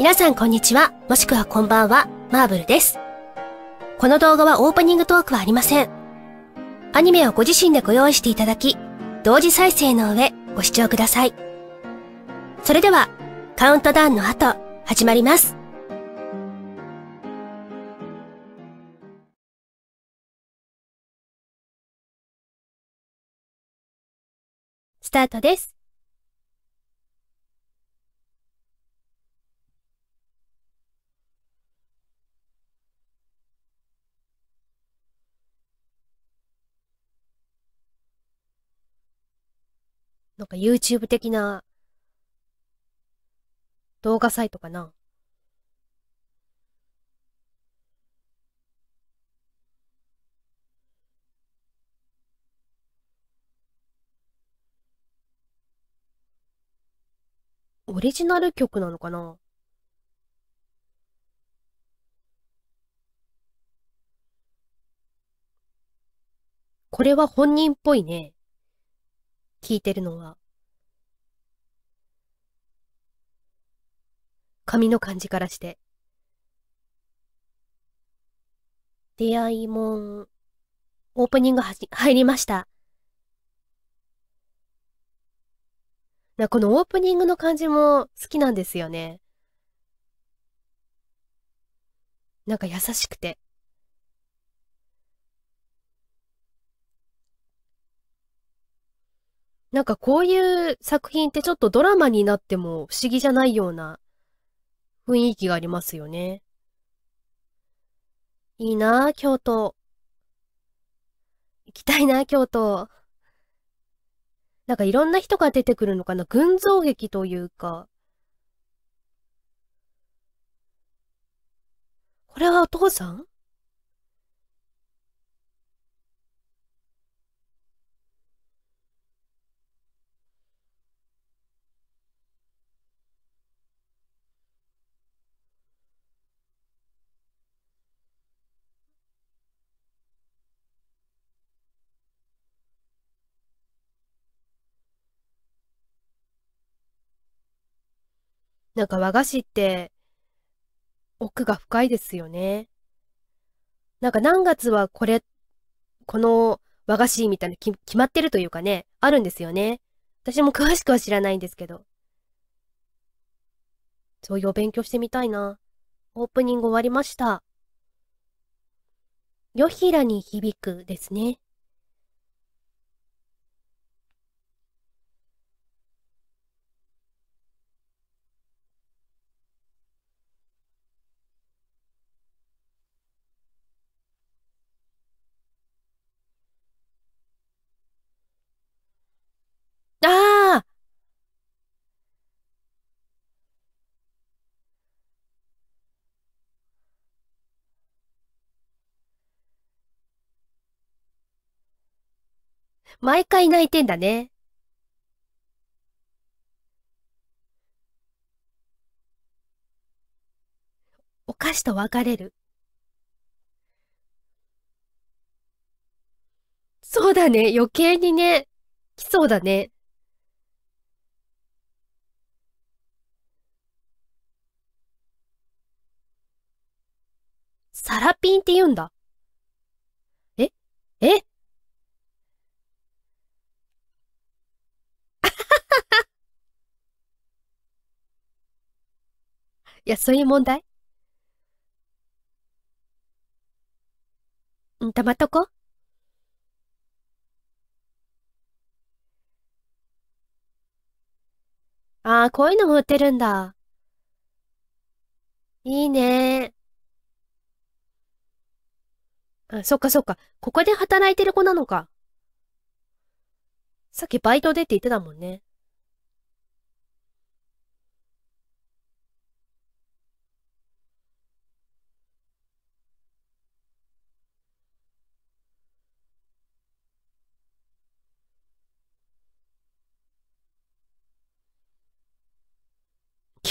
皆さんこんにちは、もしくはこんばんは、マーブルです。この動画はオープニングトークはありません。アニメをご自身でご用意していただき、同時再生の上、ご視聴ください。それでは、カウントダウンの後、始まります。スタートです。なんか YouTube 的な動画サイトかな。オリジナル曲なのかなこれは本人っぽいね。聞いてるのは。紙の感じからして。出会いもん、オープニングは入りました。な、このオープニングの感じも好きなんですよね。なんか優しくて。なんかこういう作品ってちょっとドラマになっても不思議じゃないような雰囲気がありますよね。いいなあ、京都。行きたいな、京都。なんかいろんな人が出てくるのかな。群像劇というか。これはお父さんなんか和菓子って奥が深いですよね。なんか何月はこれ、この和菓子みたいな決まってるというかね、あるんですよね。私も詳しくは知らないんですけど。そういうお勉強してみたいな。オープニング終わりました。夜平に響くですね。毎回泣いてんだね。お菓子と別れる。そうだね。余計にね、来そうだね。サラピンって言うんだ。ええ いや、そういう問題ん、たまっとこああ、こういうのも売ってるんだ。いいねあ、そっかそっか。ここで働いてる子なのか。さっきバイトでって言ってたもんね。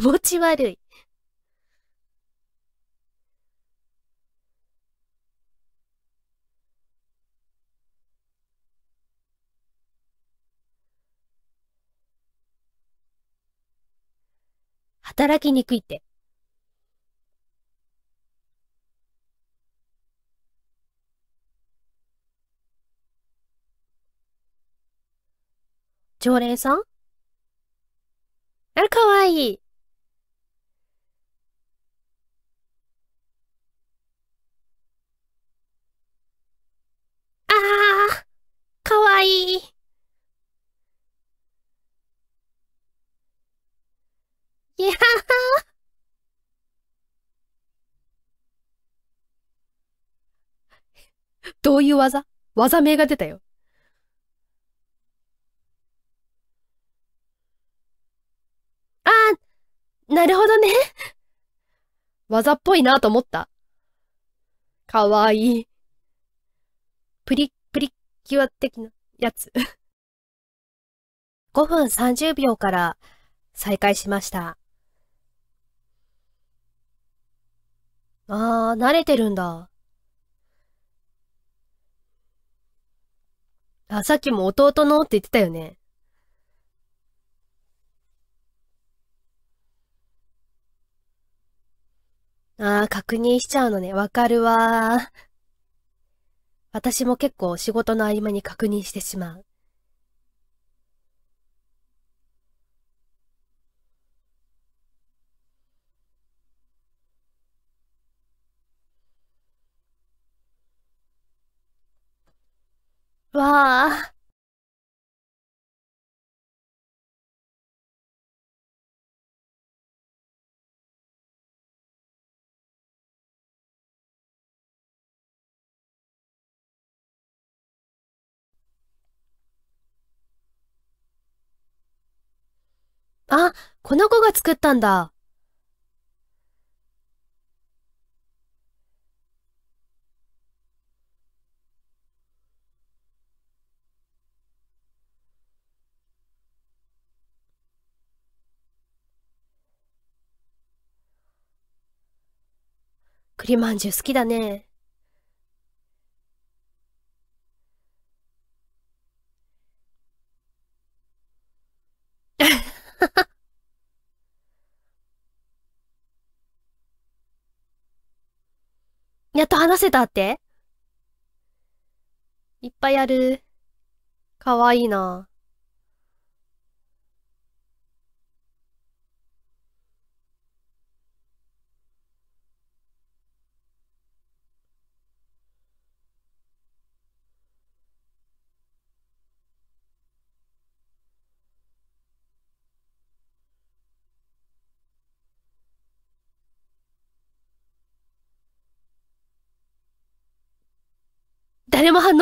気持ち悪い。働きにくいって。常連さんあら、かわいい。かわいい。いや どういう技技名が出たよ。あー、なるほどね。技っぽいなと思った。かわいい。プリップリキュア的なやつ5 分30秒から再開しました。あー、慣れてるんだ。あ、さっきも弟のって言ってたよね。ああ、確認しちゃうのね。わかるわー。私も結構仕事の合間に確認してしまう。わあ、あ、この子が作ったんだ。栗まんじゅう好きだね。せたっていっぱいある。かわいいな。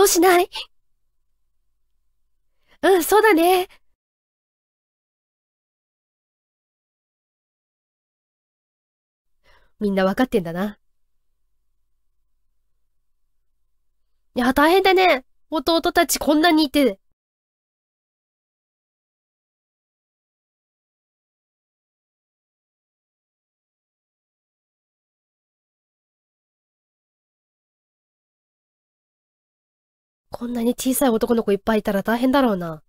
しない。うん、そうだね。みんなわかってんだな。いや、大変だね。弟たちこんなにいて。こんなに小さい男の子いっぱいいたら大変だろうな。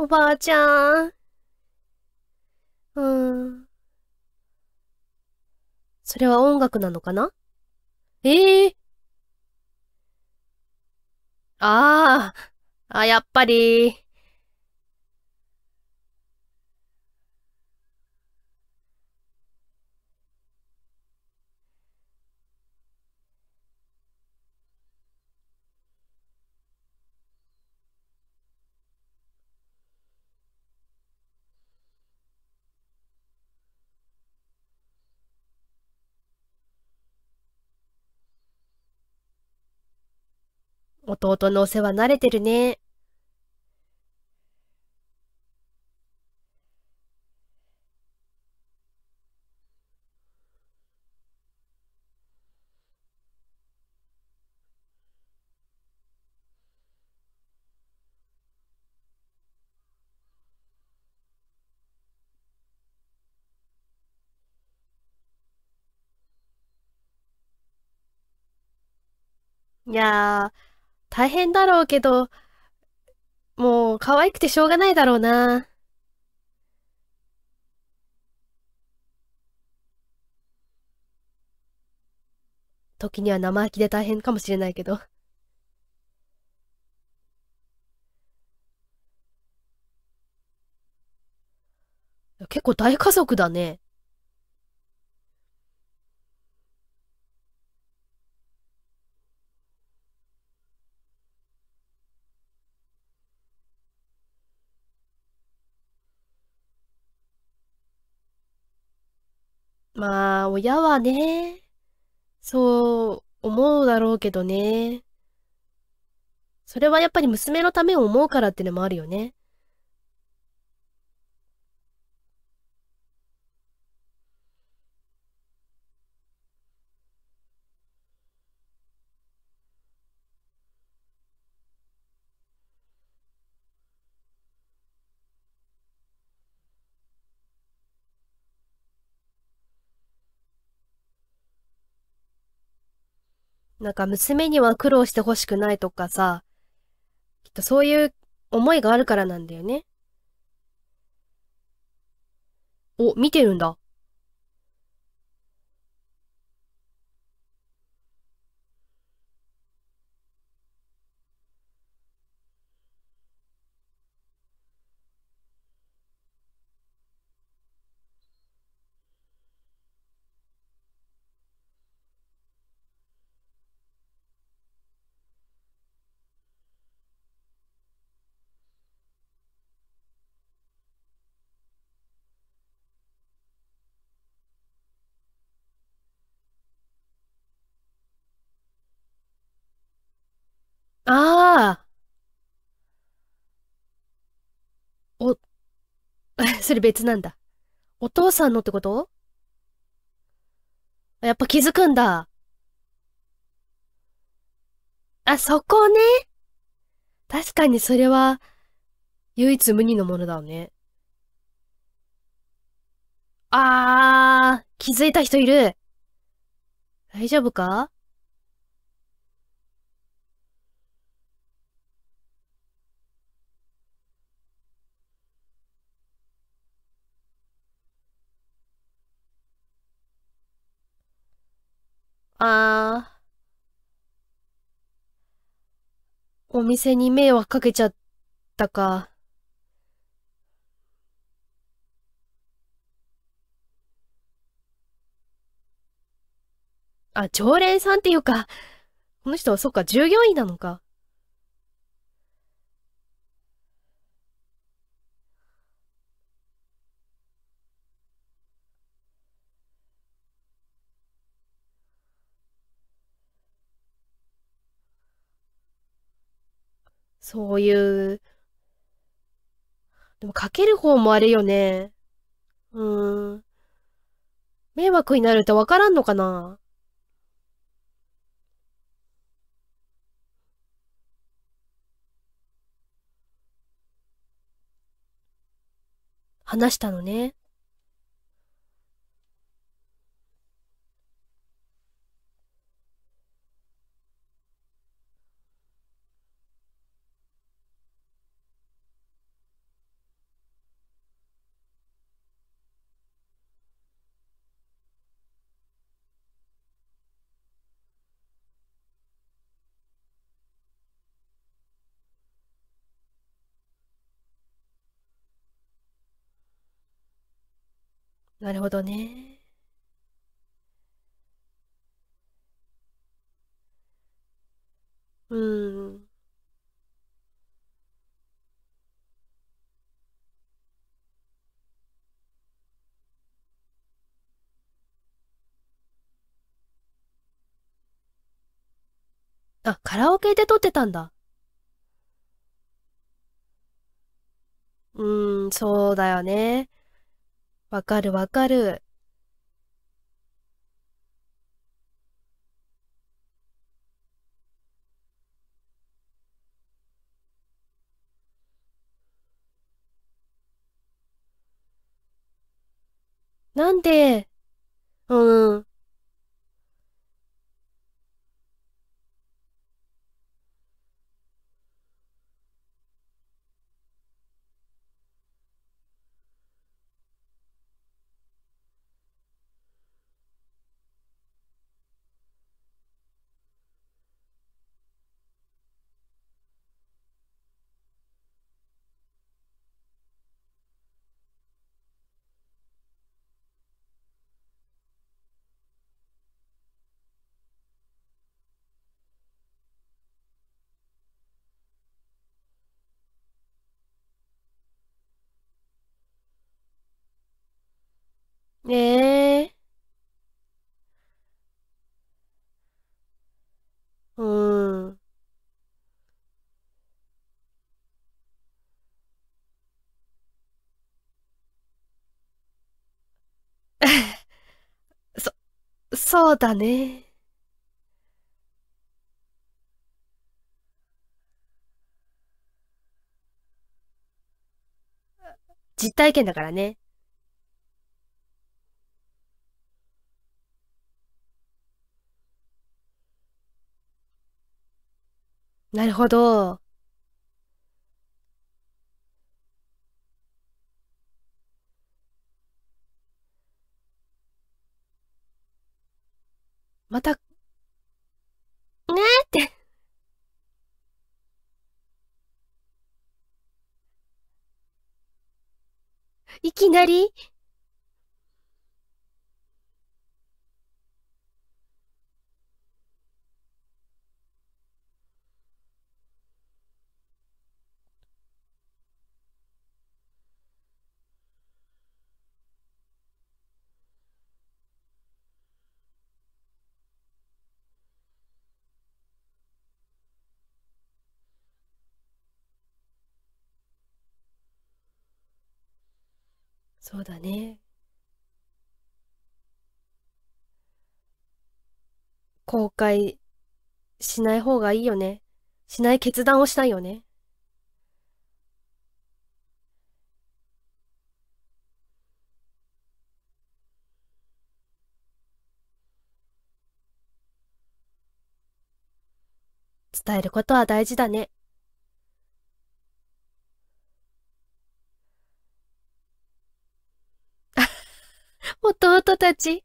おばあちゃん。うーん。それは音楽なのかなええー、ああ、あ、やっぱり。弟のお世話慣れてるね。いやー、大変だろうけど、もう可愛くてしょうがないだろうな。時には生意気で大変かもしれないけど。結構大家族だね。まあ、親はね、そう思うだろうけどね。それはやっぱり娘のためを思うからってのもあるよね。なんか娘には苦労してほしくないとかさ、きっとそういう思いがあるからなんだよね。お、見てるんだ。ああ。お、それ別なんだ。お父さんのってことやっぱ気づくんだ。あ、そこね。確かにそれは、唯一無二のものだね。あー、気づいた人いる。大丈夫かあー。お店に迷惑かけちゃったか。あ、常連さんっていうか、この人はそっか、従業員なのか。そういう、でもかける方もあれよね。うーん。迷惑になるってわからんのかな話したのね。なるほどね。うん。あ、カラオケで撮ってたんだ。うーん、そうだよね。わかるわかる。なんで、うん。そうだね。実体験だからね。なるほど。また、ねえって いきなりそうだね後悔しない方がいいよねしない決断をしたいよね伝えることは大事だね。弟たち。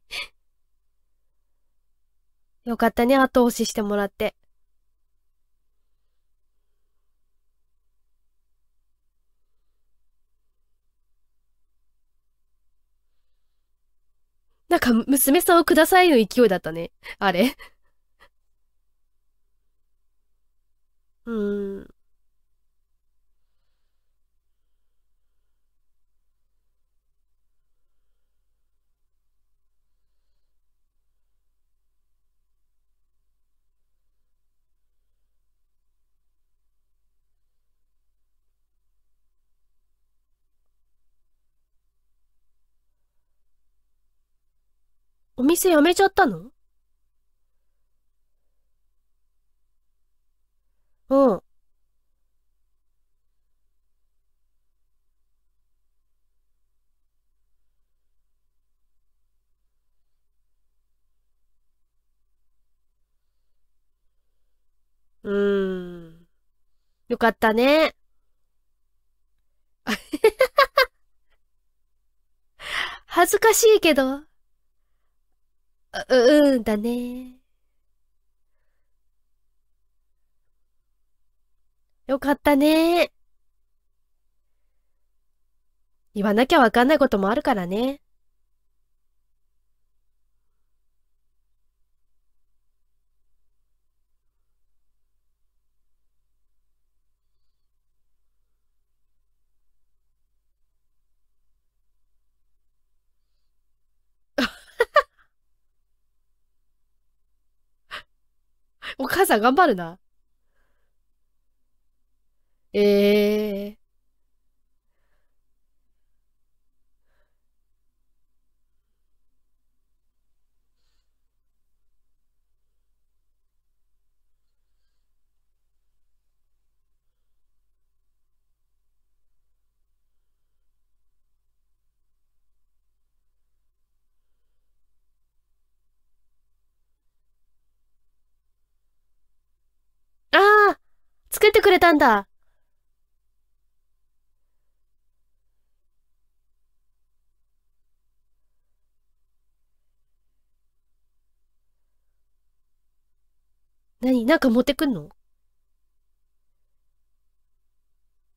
よかったね、後押ししてもらって。なんか、娘さんをくださいの勢いだったね。あれ。うーん。お店辞めちゃったのうん。うーん。よかったね。恥ずかしいけど。う、うんだね。よかったね。言わなきゃわかんないこともあるからね。お母さん頑張るな。ええー。たんだ。何なんか持ってくんの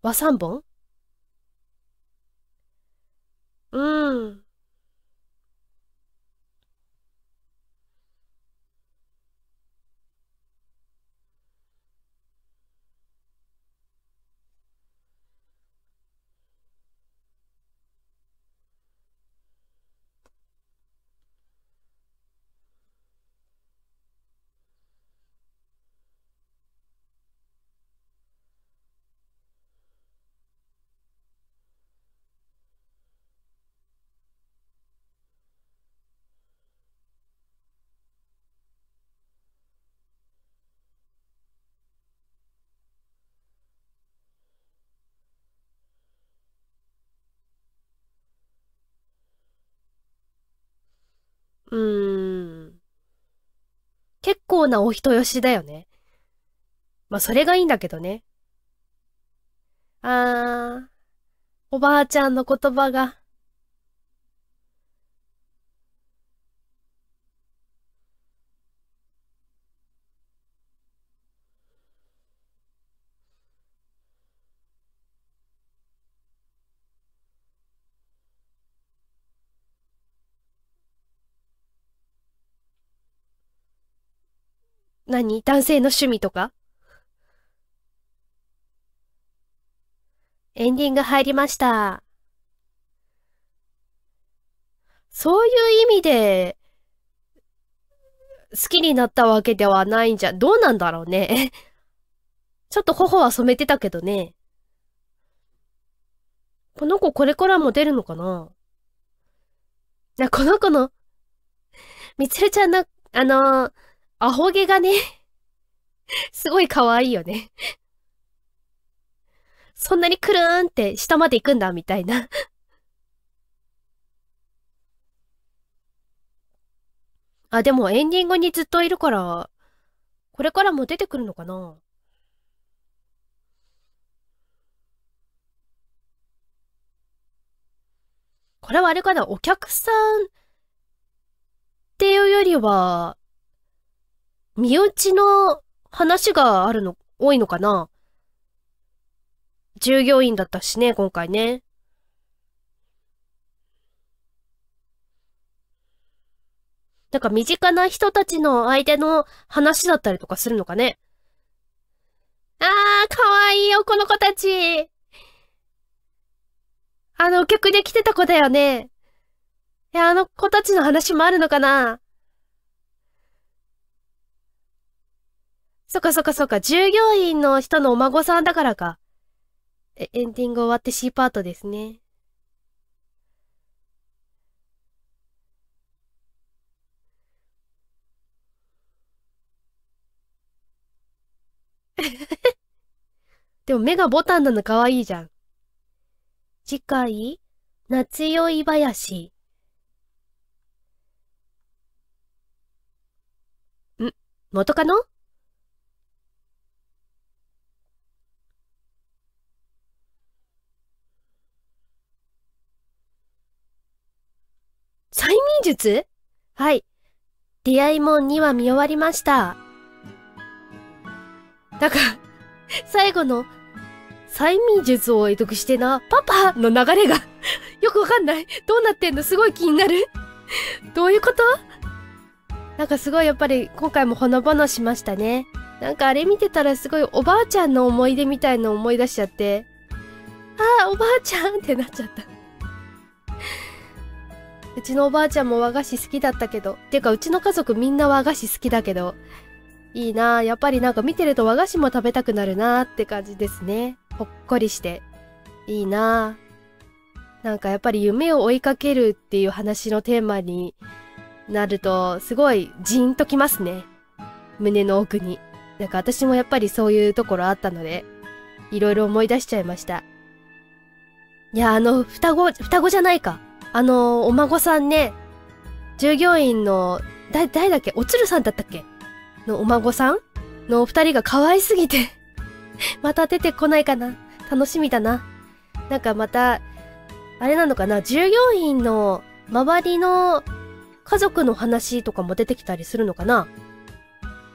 和三本うん。うーん。結構なお人よしだよね。まあ、それがいいんだけどね。あー、おばあちゃんの言葉が何男性の趣味とかエンディング入りました。そういう意味で、好きになったわけではないんじゃ、どうなんだろうね。ちょっと頬は染めてたけどね。この子これからも出るのかなこの子の、みつるちゃんの、あのーアホ毛がね すごい可愛いよねそんなにくるーんって下まで行くんだ、みたいなあ、でもエンディングにずっといるから、これからも出てくるのかなこれはあれかなお客さんっていうよりは、身内の話があるの、多いのかな従業員だったしね、今回ね。なんか身近な人たちの相手の話だったりとかするのかね。あー、かわいいよ、この子たち。あの、お客で来てた子だよね。いや、あの子たちの話もあるのかなそっかそっかそっか、従業員の人のお孫さんだからか。え、エンディング終わって C パートですね。でも目がボタンなの可愛いじゃん。次回、夏酔い林。ん、元カノ催眠術はい。出会いもんには見終わりました。なんか、最後の、催眠術を得得してな、パパの流れが よくわかんない。どうなってんのすごい気になるどういうことなんかすごいやっぱり今回もほのぼのしましたね。なんかあれ見てたらすごいおばあちゃんの思い出みたいの思い出しちゃって、ああ、おばあちゃんってなっちゃったうちのおばあちゃんも和菓子好きだったけど。てか、うちの家族みんな和菓子好きだけど。いいなぁ。やっぱりなんか見てると和菓子も食べたくなるなぁって感じですね。ほっこりして。いいなぁ。なんかやっぱり夢を追いかけるっていう話のテーマになると、すごいジーンときますね。胸の奥に。なんか私もやっぱりそういうところあったので、いろいろ思い出しちゃいました。いや、あの、双子、双子じゃないか。あのお孫さんね、従業員の、だ、誰だっけおつるさんだったっけのお孫さんのお二人が可愛すぎて また出てこないかな楽しみだな。なんかまた、あれなのかな従業員の周りの家族の話とかも出てきたりするのかな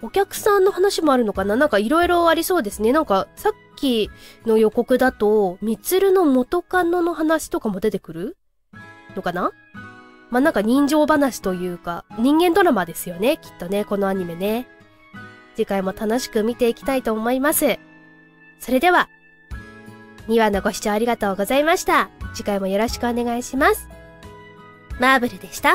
お客さんの話もあるのかななんか色々ありそうですね。なんかさっきの予告だと、みつるの元カノの話とかも出てくるのかなまあ、なんか人情話というか、人間ドラマですよね、きっとね、このアニメね。次回も楽しく見ていきたいと思います。それでは、2話のご視聴ありがとうございました。次回もよろしくお願いします。マーブルでした。